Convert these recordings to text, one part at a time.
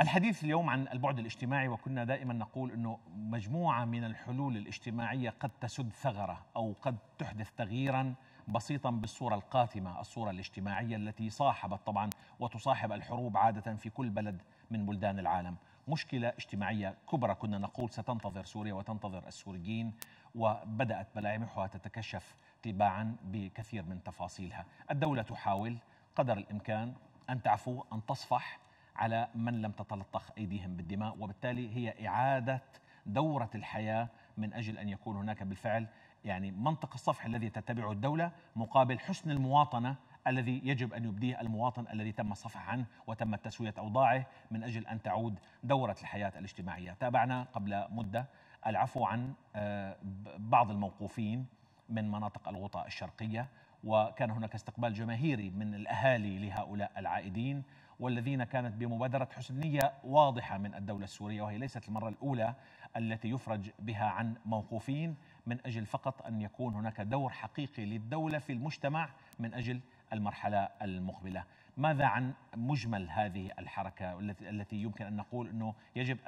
الحديث اليوم عن البعد الاجتماعي وكنا دائما نقول انه مجموعه من الحلول الاجتماعيه قد تسد ثغره او قد تحدث تغييرا بسيطا بالصوره القاتمه، الصوره الاجتماعيه التي صاحبت طبعا وتصاحب الحروب عاده في كل بلد من بلدان العالم، مشكله اجتماعيه كبرى كنا نقول ستنتظر سوريا وتنتظر السوريين وبدات ملامحها تتكشف تباعا بكثير من تفاصيلها، الدوله تحاول قدر الامكان ان تعفو ان تصفح على من لم تتلطخ أيديهم بالدماء وبالتالي هي إعادة دورة الحياة من أجل أن يكون هناك بالفعل يعني منطق الصفح الذي تتبعه الدولة مقابل حسن المواطنة الذي يجب أن يبديه المواطن الذي تم الصفح عنه وتم تسوية أوضاعه من أجل أن تعود دورة الحياة الاجتماعية تابعنا قبل مدة العفو عن آه، بعض الموقوفين من مناطق الغوطة الشرقية وكان هناك استقبال جماهيري من الأهالي لهؤلاء العائدين والذين كانت بمبادرة حسن نية واضحة من الدولة السورية وهي ليست المرة الأولى التي يفرج بها عن موقوفين من أجل فقط أن يكون هناك دور حقيقي للدولة في المجتمع من أجل المرحلة المقبلة ماذا عن مجمل هذه الحركة التي يمكن أن نقول أنه يجب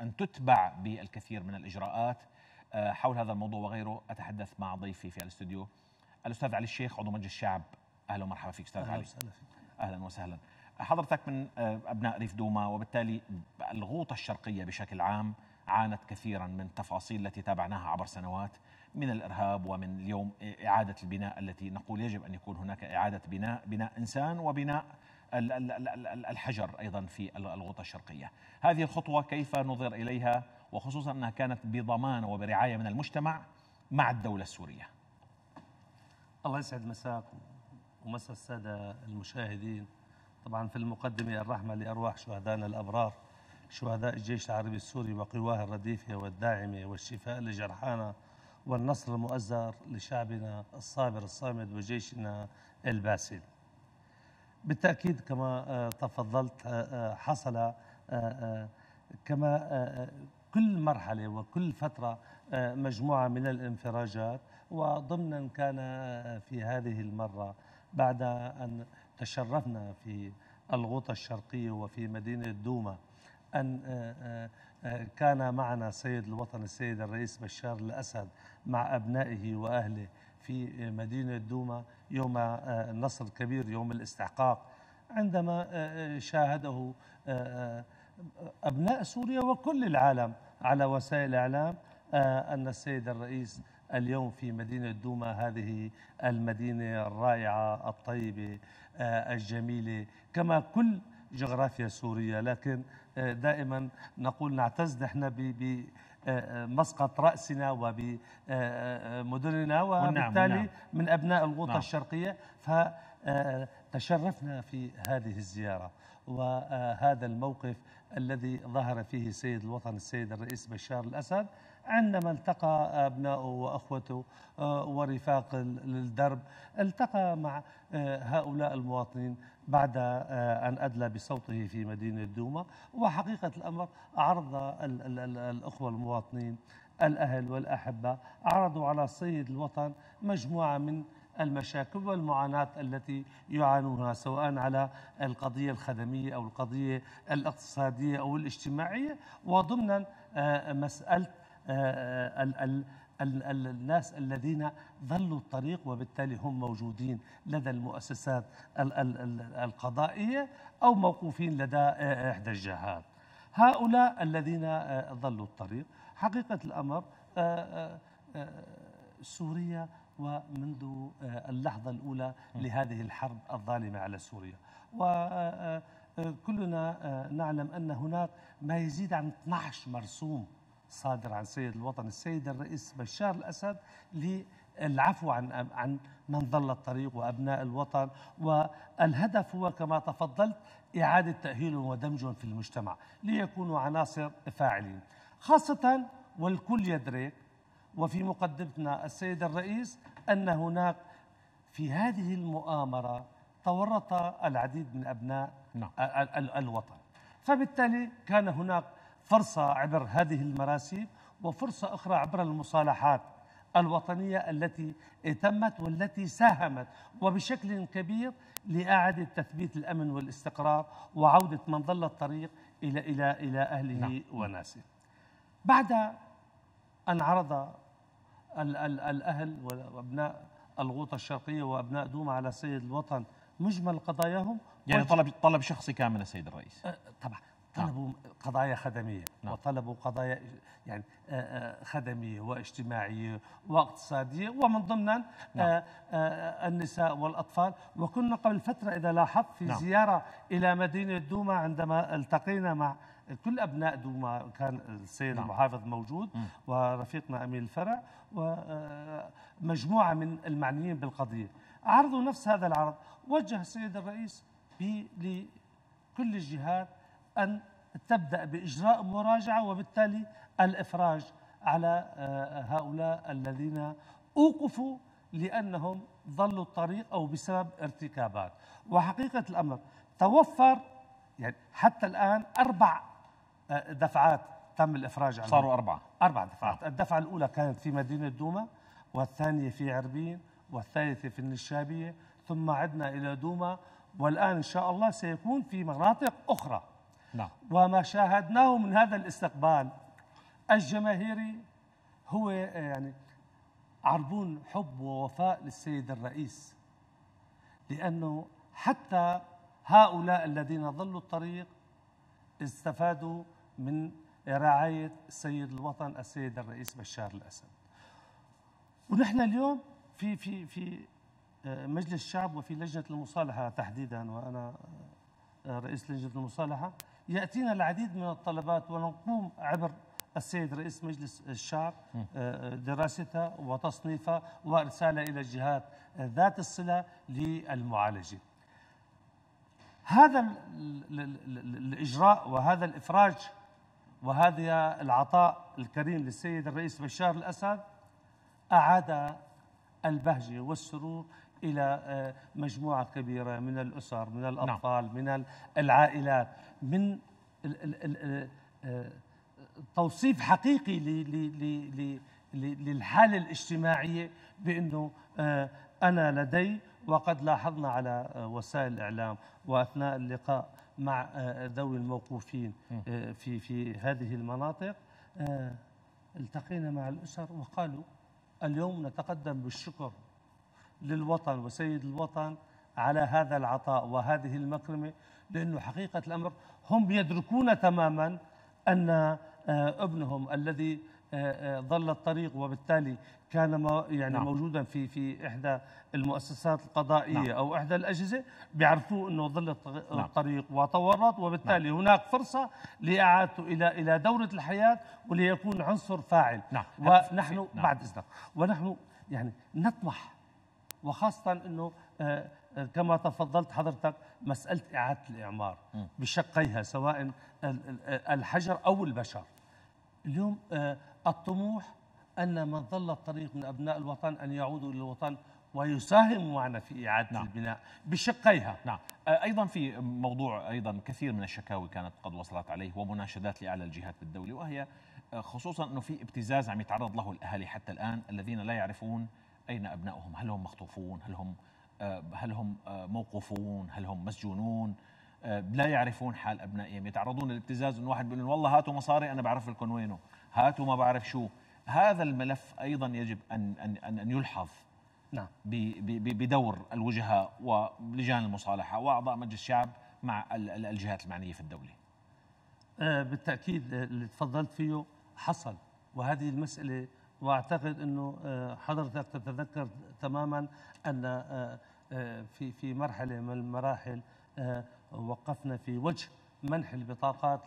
أن تتبع بالكثير من الإجراءات آه، حول هذا الموضوع وغيره أتحدث مع ضيفي في الاستوديو الأستاذ علي الشيخ عضو مجلس الشعب أهلا ومرحبا فيك أستاذ أهلا علي وسهلا فيك. أهلا وسهلا حضرتك من آه، ابناء ريف دوما وبالتالي الغوطه الشرقيه بشكل عام عانت كثيرا من التفاصيل التي تابعناها عبر سنوات من الارهاب ومن اليوم اعاده البناء التي نقول يجب ان يكون هناك اعاده بناء بناء انسان وبناء الحجر ايضا في الغوطه الشرقيه. هذه الخطوه كيف نظر اليها وخصوصا انها كانت بضمان وبرعايه من المجتمع مع الدوله السوريه. الله يسعد مساكم ومسا الساده المشاهدين. طبعا في المقدمة الرحمة لأرواح شهدائنا الأبرار شهداء الجيش العربي السوري وقواه الرديفة والداعمة والشفاء لجرحانا والنصر المؤزر لشعبنا الصابر الصامد وجيشنا الباسل بالتأكيد كما آه، تفضلت آه، آه، حصل كما كل مرحلة وكل فترة مجموعة من الانفراجات وضمنا كان في هذه المرة بعد أن تشرفنا في الغوطة الشرقية وفي مدينة دوما أن آه، آه، آه، كان معنا سيد الوطن السيد الرئيس بشار الأسد مع أبنائه وأهله في مدينة دوما يوم النصر الكبير يوم الاستحقاق عندما شاهده أبناء سوريا وكل العالم على وسائل الإعلام أن السيد الرئيس اليوم في مدينة دوما هذه المدينة الرائعة الطيبة آه، الجميلة كما كل جغرافيا سوريا لكن آه، دائما نقول نعتز نحن بمسقط آه، رأسنا وبمدننا وبالتالي من أبناء الغوطة نعم. الشرقية فتشرفنا في هذه الزيارة وهذا الموقف الذي ظهر فيه سيد الوطن السيد الرئيس بشار الأسد عندما التقى أبناؤه وأخوته آه، ورفاق الدرب التقى مع آه، هؤلاء المواطنين بعد آه، أن أدلى بصوته في مدينة دوما وحقيقة الأمر عرض الأخوة المواطنين الأهل والأحبة عرضوا على سيد الوطن مجموعة من المشاكل والمعاناة التي يعانونها سواء على القضية الخدمية أو القضية الاقتصادية أو الاجتماعية وضمنا مسألة آه، آه، الناس الذين ظلوا الطريق وبالتالي هم موجودين لدى المؤسسات القضائية أو موقوفين لدى آه، إحدى الجهات هؤلاء الذين ظلوا الطريق حقيقة الأمر سوريا ومنذ اللحظة الأولى لهذه الحرب الظالمة على سوريا وكلنا نعلم أن هناك ما يزيد عن 12 مرسوم صادر عن سيد الوطن السيد الرئيس بشار الأسد للعفو عن عن من ضل الطريق وأبناء الوطن والهدف هو كما تفضلت إعادة تاهيلهم ودمجهم في المجتمع ليكونوا عناصر فاعلين خاصة والكل يدرك وفي مقدمتنا السيد الرئيس أن هناك في هذه المؤامرة تورط العديد من أبناء نعم. الوطن فبالتالي كان هناك فرصة عبر هذه المراسيم وفرصة أخرى عبر المصالحات الوطنية التي تمت والتي ساهمت وبشكل كبير لإعادة تثبيت الأمن والاستقرار وعودة من ضل الطريق إلى إلى إلى أهله نعم. وناسه. بعد أن عرض الأهل وأبناء الغوطة الشرقية وأبناء دوما على سيد الوطن مجمل قضاياهم يعني طلب طلب شخصي كامل السيد الرئيس أه، طبعا نعم. طلبوا قضايا خدميه نعم. وطلبوا قضايا يعني آه، آه، خدميه واجتماعيه واقتصاديه ومن ضمنها آه، نعم. النساء والاطفال وكنا قبل فتره اذا لاحظت في نعم. زياره الى مدينه دوما عندما التقينا مع كل ابناء دوما كان السيد نعم. المحافظ موجود م. ورفيقنا امين الفرع ومجموعه من المعنيين بالقضيه عرضوا نفس هذا العرض وجه السيد الرئيس لكل الجهات أن تبدأ بإجراء مراجعة وبالتالي الإفراج على آه، هؤلاء الذين أوقفوا لأنهم ظلوا الطريق أو بسبب ارتكابات وحقيقة الأمر توفر يعني حتى الآن أربع آه، دفعات تم الإفراج عنهم صاروا أربعة أربع دفعات آه. الدفعة الأولى كانت في مدينة دوما والثانية في عربين والثالثة في النشابية ثم عدنا إلى دوما والآن إن شاء الله سيكون في مناطق أخرى نعم. وما شاهدناه من هذا الاستقبال الجماهيري هو آه، يعني عربون حب ووفاء للسيد الرئيس لأنه حتى هؤلاء الذين ضلوا الطريق استفادوا من رعاية سيد الوطن السيد الرئيس بشار الأسد ونحن اليوم في في في آه، مجلس الشعب وفي لجنة المصالحة تحديدا وأنا آه، رئيس لجنة المصالحة يأتينا العديد من الطلبات ونقوم عبر السيد رئيس مجلس الشعب آه، آه، دراستها وتصنيفها وارسالها الى الجهات ذات الصله للمعالجه. هذا الاجراء وهذا الافراج وهذا العطاء الكريم للسيد الرئيس بشار الاسد اعاد البهجه والسرور الى آه، مجموعه كبيره من الاسر من نعم. الاطفال نعم. من العائلات من آه، توصيف حقيقي للحاله الاجتماعيه بانه آه، انا لدي وقد لاحظنا على وسائل الاعلام واثناء اللقاء مع ذوي الموقوفين في في هذه المناطق التقينا مع الاسر وقالوا اليوم نتقدم بالشكر للوطن وسيد الوطن على هذا العطاء وهذه المكرمة لأنه حقيقة الأمر هم يدركون تماما أن آه، ابنهم الذي آه، آه، ضل الطريق وبالتالي كان يعني نعم. موجودا في في احدى المؤسسات القضائيه نعم. او احدى الاجهزه بيعرفوه انه ضل نعم. الطريق نعم. وتورط وبالتالي نعم. هناك فرصه لاعادته الى الى دوره الحياه وليكون عنصر فاعل نعم. ونحن نعم. بعد اذنك ونحن يعني نطمح وخاصه انه آه، آه، كما تفضلت حضرتك مساله اعاده الاعمار بشقيها سواء الحجر او البشر اليوم آه، الطموح ان من ظل الطريق من ابناء الوطن ان يعودوا الى الوطن ويساهم معنا في إعادة نعم. البناء بشقيها نعم أيضا في موضوع أيضا كثير من الشكاوي كانت قد وصلت عليه ومناشدات لأعلى الجهات بالدولة وهي خصوصا أنه في ابتزاز عم يتعرض له الأهالي حتى الآن الذين لا يعرفون أين أبنائهم هل هم مخطوفون هل هم آه، هل هم آه، موقوفون هل هم مسجونون آه، لا يعرفون حال أبنائهم يتعرضون للابتزاز أن واحد بيقول والله هاتوا مصاري أنا بعرف لكم وينه هاتوا ما بعرف شو هذا الملف أيضا يجب أن, أن, أن يلحظ نعم. بدور الوجهاء ولجان المصالحة وأعضاء مجلس الشعب مع الجهات المعنية في الدولة بالتأكيد اللي تفضلت فيه حصل وهذه المسألة واعتقد انه آه، حضرتك تتذكر تماما ان آه، آه، في في مرحله من المراحل وقفنا في وجه منح البطاقات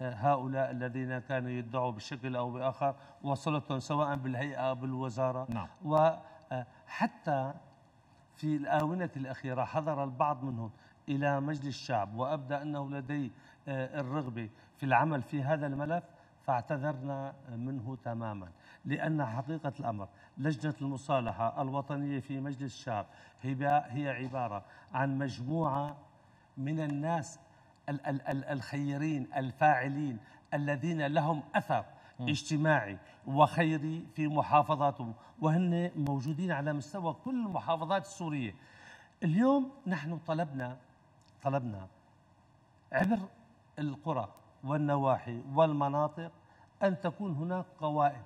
لهؤلاء الذين كانوا يدعوا بشكل او باخر وصلتهم سواء بالهيئه او بالوزاره نعم. وحتى في الاونه الاخيره حضر البعض منهم الى مجلس الشعب وابدى انه لديه الرغبه في العمل في هذا الملف فاعتذرنا منه تماما لأن حقيقة الأمر لجنة المصالحة الوطنية في مجلس الشعب هي عبارة عن مجموعة من الناس الخيرين الفاعلين الذين لهم أثر اجتماعي وخيري في محافظاتهم وهن موجودين على مستوى كل المحافظات السورية اليوم نحن طلبنا طلبنا عبر القرى والنواحي والمناطق أن تكون هناك قوائم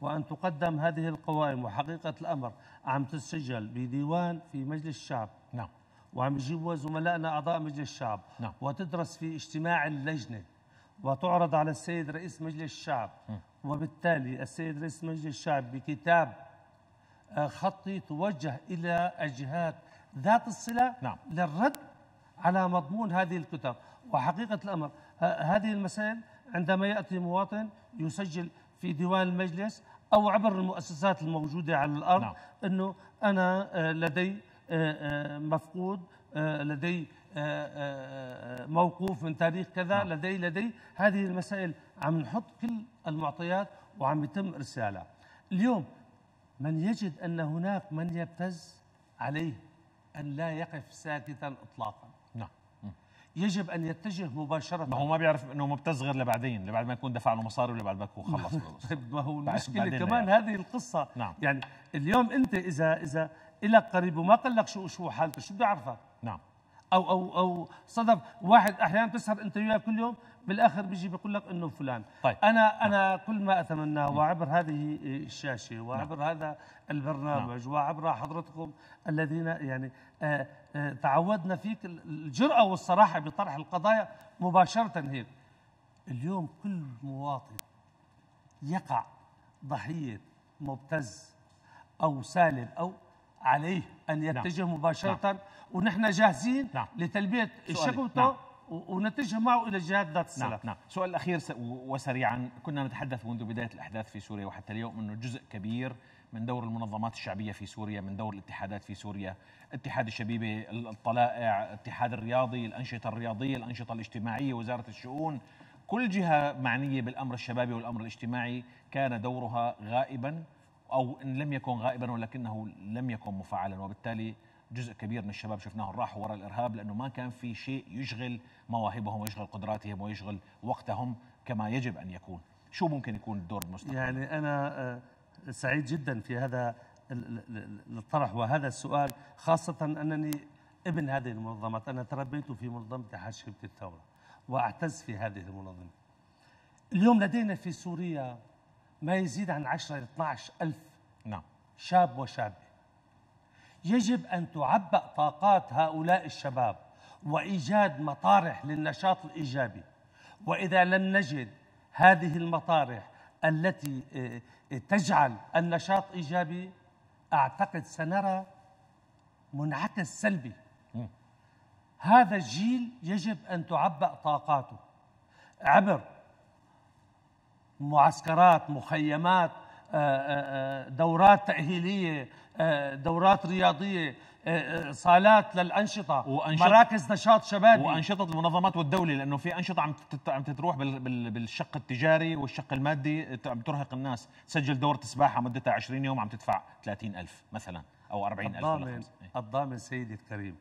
وأن تقدم هذه القوائم وحقيقة الأمر عم تسجل بديوان في مجلس الشعب نعم وعم يجيبوا زملائنا أعضاء مجلس الشعب نعم. وتدرس في اجتماع اللجنة وتعرض على السيد رئيس مجلس الشعب وبالتالي السيد رئيس مجلس الشعب بكتاب آه، خطي توجه إلى الجهات ذات الصلة نعم. للرد على مضمون هذه الكتب وحقيقة الأمر هذه المسائل عندما يأتي مواطن يسجل في ديوان المجلس أو عبر المؤسسات الموجودة على الأرض نعم. أنه أنا آه، لدي آه، آه، مفقود لدي موقوف من تاريخ كذا نعم. لدي لدي هذه المسائل عم نحط كل المعطيات وعم يتم إرسالها اليوم من يجد أن هناك من يبتز عليه أن لا يقف ساكتا إطلاقا يجب ان يتجه مباشره ما هو ما بيعرف انه مبتز غير لبعدين لبعد ما يكون دفع له مصاري ولبعد ما يكون خلص طيب، ما هو المشكله كمان يعني. هذه القصه نعم. يعني اليوم انت اذا اذا لك قريب وما قال لك شو شو حالته شو بده يعرفك نعم او او او صدف واحد احيانا بتسهر وياه كل يوم بالاخر بيجي بيقول لك انه فلان طيب. انا نعم. انا كل ما اتمناه وعبر هذه الشاشه نعم. وعبر نعم. هذا البرنامج نعم. وعبر حضرتكم الذين يعني آآ آه، آآ آه، تعودنا فيك الجراه والصراحه بطرح القضايا مباشره هيك اليوم كل مواطن يقع ضحيه مبتز او سالب او عليه أن نعم. يتجه نعم. مباشرة نعم. ونحن جاهزين نعم. لتلبية شكوته نعم. ونتجه معه الى الجهات ذات الصله نعم. نعم سؤال الاخير وسريعا كنا نتحدث منذ بدايه الاحداث في سوريا وحتى اليوم انه جزء كبير من دور المنظمات الشعبيه في سوريا من دور الاتحادات في سوريا اتحاد الشبيبه الطلائع اتحاد الرياضي الانشطه الرياضيه الانشطه الاجتماعيه وزاره الشؤون كل جهه معنيه بالامر الشبابي والامر الاجتماعي كان دورها غائبا او ان لم يكن غائبا ولكنه لم يكن مفعلا وبالتالي جزء كبير من الشباب شفناهم راحوا وراء الارهاب لانه ما كان في شيء يشغل مواهبهم ويشغل قدراتهم ويشغل وقتهم كما يجب ان يكون شو ممكن يكون الدور المستقبل يعني انا آه، سعيد جدا في هذا الطرح وهذا السؤال خاصه انني ابن هذه المنظمات انا تربيت في منظمه حشيبه الثوره واعتز في هذه المنظمه اليوم لدينا في سوريا ما يزيد عن 10 إلى 12 ألف نعم شاب وشابة يجب أن تعبأ طاقات هؤلاء الشباب وإيجاد مطارح للنشاط الإيجابي وإذا لم نجد هذه المطارح التي آه، تجعل النشاط إيجابي أعتقد سنرى منعكس سلبي هذا الجيل يجب أن تعبأ طاقاته عبر معسكرات مخيمات آه، آه، آه، دورات تأهيلية دورات رياضية صالات للانشطه وأنشط مراكز نشاط شبابي وانشطه المنظمات والدوله لانه في انشطه عم عم تروح بالشق التجاري والشق المادي عم ترهق الناس سجل دوره سباحه مدتها 20 يوم عم تدفع 30000 مثلا او 40000 الضامن إيه. الضامن سيدي الكريم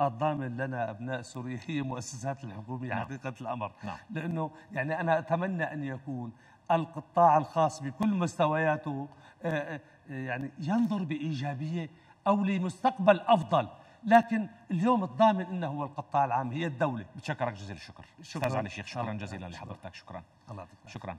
الضامن لنا ابناء سوريا هي مؤسسات الحكوميه نعم. حقيقه الامر نعم. لانه يعني انا اتمنى ان يكون القطاع الخاص بكل مستوياته آه، آه، يعني ينظر بإيجابية أو لمستقبل أفضل لكن اليوم الضامن انه هو القطاع العام هي الدوله بتشكرك جزيل الشكر شكرا استاذ علي شيخ شكرا جزيلا لحضرتك شكرا الله شكرا